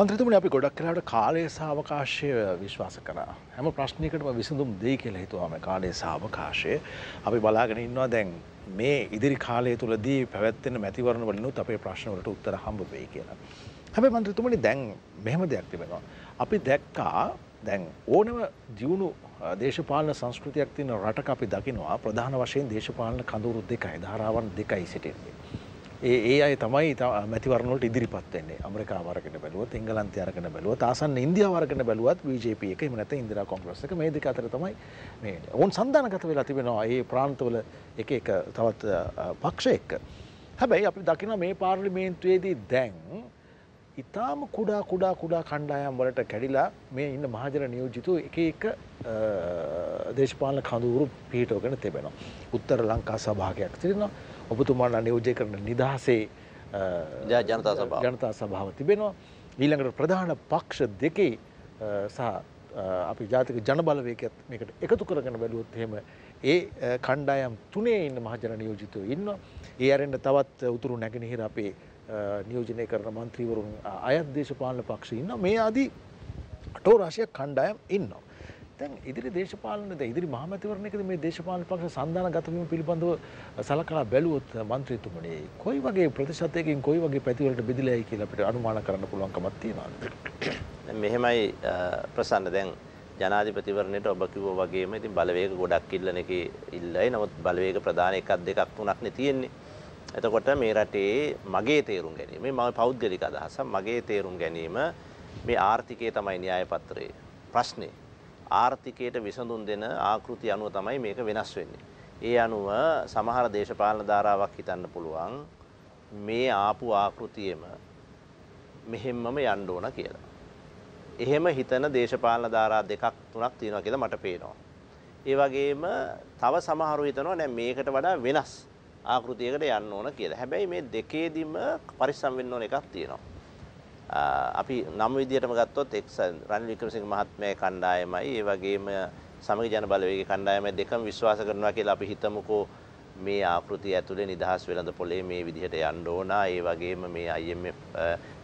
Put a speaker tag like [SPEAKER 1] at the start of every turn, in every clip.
[SPEAKER 1] මන්ත්‍රතුමනි අපි ගොඩක් කලාට කාලය සාවකාශය විශ්වාස කරා හැම ප්‍රශ්නයකටම විසඳුම් දෙයි කියලා හිතුවාම කාලය සාවකාශය අපි බලාගෙන ඉන්නවා දැන් මේ ඉදිරි කාලය තුළදී පැවැත්වෙන මැතිවරණ වලිනුත් අපේ ප්‍රශ්නවලට උත්තර හම්බ වෙයි කියලා. හැබැයි මන්ත්‍රතුමනි දැන් මෙහෙම දෙයක් තිබෙනවා. අපි දැක්කා දැන් ඕනම දියුණු දේශපාලන සංස්කෘතියක් තියෙන රටක අපි දකිනවා ප්‍රධාන වශයෙන් දේශපාලන කඳවුරු දෙකයි ධාරාවන් දෙකයි සිටින්නේ. ඒ අය තමයි මැතිවරණට ඉදිරිපත්වන්නේ අමරිකා වරකට බැලුවත් එංගලන්තය අරගෙන බැලුවත් ආසන්න ඉන්දිය වරගෙන බැලුවත් BJP එක එම නැත ඉන්දිරා කොංග්‍රස් එක මේ දෙක අතර තමයි මේ ඔවුන් සන්ධානගත වෙලා තිබෙනවා ඒ ප්‍රාන්තවල එක එක තවත් පක්ෂ එක්ක. හැබැයි අපි දකින මේ පාර්ලිමේන්තුවේදී දැන් ඉතාම කුඩා කුඩා කුඩා කණ්ඩායම් වලට කැඩිලා මේ ඉන්න මහජන නියෝජිතු එක එක දේශපාලන කඳවුරු පිහිටෝගෙන තිබෙනවා. උත්තර ලංකා සභාගයක් තිරෙනවා ඔබතුමාලා නියෝජය කරන නිදහසේ ජනතා සභාව ජනතා සභාව තිබෙනවා ඊළඟට ප්‍රධාන පක්ෂ දෙකේ සහ අපි ජාතික ජනබලවේගයත් මේකට එකතු කරගෙන බැලුවොත් එහෙම ඒ කණ්ඩායම් තුනේ ඉන්න මහජන නියෝජිතයෝ ඉන්නවා. ඒ අරෙන්න තවත් උතුරු නැගෙනහිර අපේ නියෝජනය කරන මන්ත්‍රීවරුන් අයත් දේශපාලන පක්ෂ ඉන්නවා. මේ ආදී අටෝ රාශියක් කණ්ඩායම් ඉන්නවා. දැන් ඉදිරි දේශපාලන දැන් ඉදිරි මහමැතිවරණයකදී මේ දේශපාලන පක්ෂ සන්දානගත වීම පිළිබඳව සලකලා බැලුවොත් മന്ത്രിතුමනි කොයි වගේ ප්‍රතිශතයකින් කොයි වගේ පැතිවලට බෙදිලායි කියලා අපිට අනුමාන කරන්න පුළුවන්කමක් තියෙනවද
[SPEAKER 2] දැන් මෙහෙමයි ප්‍රසන්න දැන් ජනාධිපතිවරණයට ඔබ කිව්වා වගේම ඉතින් බලවේග ගොඩක් ඉල්ලන එකේ ඉල්ලයි නමුත් බලවේග ප්‍රධාන එකක් දෙකක් තුනක් නේ තියෙන්නේ එතකොට මේ රටේ මගේ තේරුම් ගැනීම මේ මම පෞද්ගලික අදහසක් මගේ තේරුම් ගැනීම මේ ආර්ථිකයේ තමයි න්‍යාය පත්‍රයේ ප්‍රශ්නේ ආර්ථිකයට විසඳුම් දෙන ආකෘති අනුව තමයි මේක වෙනස් වෙන්නේ. ඒ අනුව සමහර දේශපාලන ධාරාවක් හිතන්න පුළුවන් මේ ආපු ආකෘතියෙම මෙහෙම්මම යන්න ඕන කියලා. එහෙම හිතන දේශපාලන ධාරා දෙකක් තුනක් තියෙනවා කියලා මට පේනවා. ඒ වගේම තව සමහරු හිතනවා නෑ මේකට වඩා වෙනස් ආකෘතියකට යන්න ඕන කියලා. හැබැයි මේ දෙකේදීම පරිස්සම් වෙන්න ඕන එකක් තියෙනවා. අපි නම් විදියටම ගත්තොත් එක් රනිල් වික්‍රමසිංහ මහත්මයා කණ්ඩායමයි ඒ වගේම සමග ජන බලවේගයේ කණ්ඩායමයි දෙකම විශ්වාස කරනවා කියලා අපි හිතමුකෝ මේ ආකෘතිය ඇතුලේ නිදහස් වෙළඳ පොලේ මේ විදිහට යන්න ඕනා ඒ වගේම මේ IMF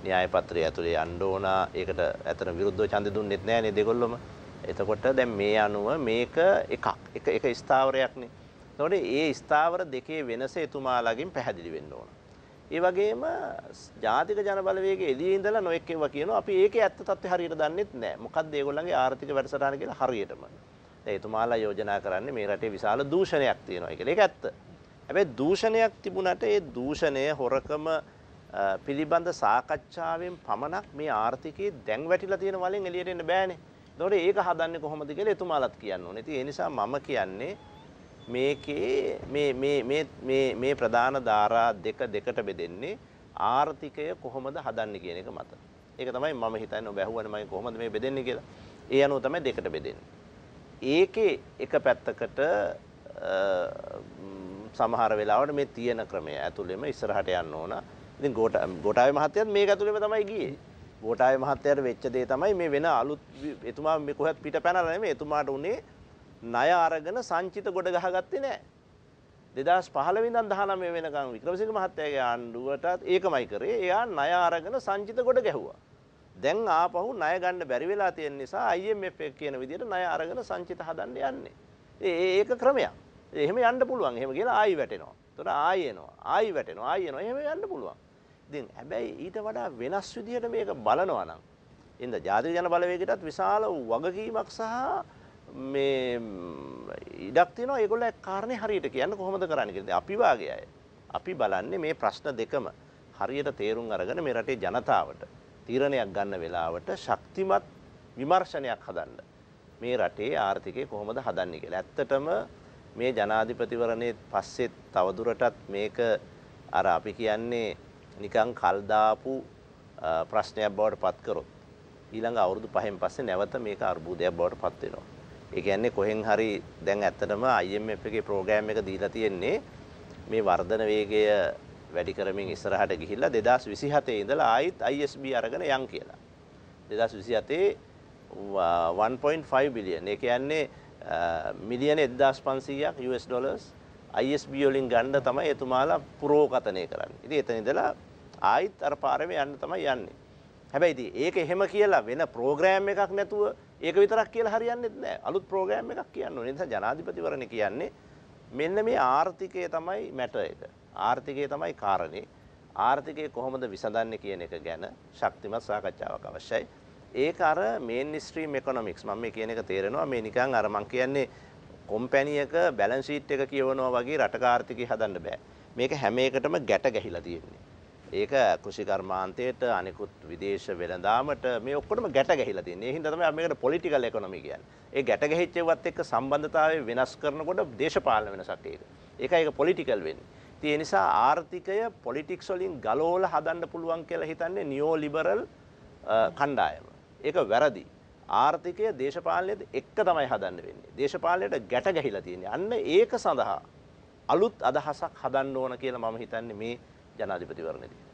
[SPEAKER 2] න්‍යාය පත්‍රය ඇතුලේ යන්න ඕනා ඒකට ඇතන විරුද්ධව ඡන්ද දුන්නෙත් නැහැ නේ දෙගොල්ලොම එතකොට දැන් මේ අනුව මේක එකක් එක එක ස්ථාවරයක්නේ එතකොට ඒ ස්ථාවර දෙකේ වෙනස එතුමාලාගෙන් පැහැදිලි වෙන්න ඕන ඒ වගේම ජාතික ජන බලවේගයේ එළියේ ඉඳලා නොඑක් ඒවා කියනවා. අපි ඒකේ ඇත්ත තත්ත්වය හරියට දන්නෙත් නැහැ. මොකද්ද ඒගොල්ලන්ගේ ආර්ථික වැඩසටහන කියලා හරියටම. දැන් එතුමාලා යෝජනා කරන්නේ මේ රටේ විශාල දූෂණයක් තියෙනවා කියලා. ඒක ඇත්ත. හැබැයි දූෂණයක් තිබුණට ඒ දූෂණය හොරකම පිළිබඳ සාකච්ඡාවෙන් පමණක් මේ ආර්ථිකයේ දැන් වැටිලා තියෙන වලින් එළියට එන්න බෑනේ. ඒතකොට ඒක හදන්නේ කොහොමද කියලා එතුමාලත් කියන්න ඕනේ. ඉතින් ඒ නිසා මම කියන්නේ මේකේ මේ ප්‍රධාන ධාරා දෙක දෙකට බෙදෙන්නේ ආර්ථිකය කොහොමද හදන්න කියන එක මත. ඒක තමයි මම හිතන්නේ ඔබ ඇහුවනේ මම කොහොමද මේ බෙදෙන්නේ කියලා. ඒ අනුව තමයි දෙකට බෙදෙන්නේ. ඒකේ එක පැත්තකට සමහර වෙලාවට මේ තියෙන ක්‍රමය ඇතුළෙම ඉස්සරහට යන්න ඕන. ඉතින් ගෝඨාවේ මහත්තයත් මේක ඇතුළෙම තමයි ගියේ. ගෝඨාවේ මහත්තයාට වෙච්ච දේ තමයි මේ වෙන අලුත් එතුමා මේ කොහෙත් පිට පැනලා නෙමෙයි එතුමාට උනේ ණය අරගෙන සංචිත ගොඩ ගහගත්තේ නැහැ. 2015 ඉඳන් 19 වෙනකන් වික්‍රමසිංහ මහත්තයාගේ ආණ්ඩුවටත් ඒකමයි කරේ. එයා ණය අරගෙන සංචිත ගොඩ ගැහුවා. දැන් ආපහු ණය ගන්න බැරි වෙලා තියෙන නිසා IMF එක කියන විදිහට ණය අරගෙන සංචිත හදන්න යන්නේ. ඒක ක්‍රමයක්. එහෙම යන්න පුළුවන්. එහෙම කියලා ආයි වැටෙනවා. එතකොට ආයි එනවා. ආයි වැටෙනවා. ආයි එනවා. එහෙම යන්න පුළුවන්. ඉතින් හැබැයි ඊට වඩා වෙනස් විදිහට මේක බලනවා නම් ඉන්ද ජාතික ජන බලවේගයටත් විශාල වගකීමක් සහ මේ ඉඩක් තියෙනවා ඒගොල්ලෝ කාරණේ හරියට කියන්න කොහොමද කරන්නේ කියලා. දැන් අපි වාගේ අය. අපි බලන්නේ මේ ප්‍රශ්න දෙකම හරියට තේරුම් අරගෙන මේ රටේ ජනතාවට තීරණයක් ගන්න වෙලාවට ශක්තිමත් විමර්ශනයක් හදන්න. මේ රටේ ආර්ථිකය කොහොමද හදන්නේ කියලා. ඇත්තටම මේ ජනාධිපතිවරණේ පස්සේ තවදුරටත් මේක අර අපි කියන්නේ නිකන් කල් දාපු ප්‍රශ්නයක් බවට පත් කරොත් ඊළඟ අවුරුදු 5න් පස්සේ නැවත මේක අර්බුදයක් බවට පත් වෙනවා. ඒ කියන්නේ කොහෙන් හරි දැන් ඇත්තටම IMF එකේ ප්‍රෝග්‍රෑම් එක දීලා තියෙන්නේ මේ වර්ධන වේගය වැඩි කරමින් ඉස්සරහට ගිහිල්ලා 2027 ඉඳලා ආයිත් ISB අරගෙන යන් කියලා. 2027 1.5 බිලියන්. ඒ කියන්නේ මිලියන 1500ක් US ඩොලර්ස් ISB වලින් ගන්න තමයි එතුමාලා පුරෝකථනය කරන්නේ. ඉතින් එතන ඉඳලා ආයිත් අර පාරේ යන්න තමයි යන්නේ. හැබැයි ඒක එහෙම කියලා වෙන ප්‍රෝග්‍රෑම් එකක් නැතුව ඒක විතරක් කියලා හරියන්නේ නැහැ. අලුත් ප්‍රෝග්‍රෑම් එකක් කියන්න ඕනේ. නිසා ජනාධිපතිවරණේ කියන්නේ මෙන්න මේ ආර්ථිකය තමයි මැටර් එක. ආර්ථිකය තමයි කාරණේ. ආර්ථිකය කොහොමද විසඳන්නේ කියන එක ගැන ශක්තිමත් සාකච්ඡාවක් අවශ්‍යයි. ඒක අර මේන් ස්ට්‍රීම් ඉකොනොමික්ස් මම මේ කියන එක තේරෙනවා මේ නිකන් අර මං කියන්නේ කොම්පැනියක බැලන්ස් ෂීට් එක කියවනවා වගේ රටක ආර්ථිකය හදන්න බෑ. මේක හැම එකටම ගැට ගැහිලා තියෙන්නේ. ඒක කෘෂිකර්මාන්තයට අනිකුත් විදේශ වෙළඳාමට මේ ඔක්කොටම ගැට ගැහිලා තියෙනවා. ඒ හින්දා තමයි අපි මේකට පොලිටිකල් එකොනොමි කියන්නේ. ඒ ගැට ගැහිච්ච ඒවත් එක්ක සම්බන්ධතාවය වෙනස් කරනකොට දේශපාලන වෙනසක් ඒක. ඒකයි ඒක පොලිටිකල් වෙන්නේ. ඉතින් ඒ නිසා ආර්ථිකය පොලිටික්ස් වලින් ගලවලා හදන්න පුළුවන් කියලා හිතන්නේ නියෝ ලිබරල් කණ්ඩායම. ඒක වැරදි. ආර්ථිකය දේශපාලනයේත් එක්ක තමයි හදන්න වෙන්නේ. දේශපාලනයට ගැට ගැහිලා තියෙන්නේ. අන්න ඒක සඳහා අලුත් අදහසක් හදන්න ඕන කියලා මම හිතන්නේ මේ ജനാധിപതി പറഞ്ഞിരിക്കുന്നത്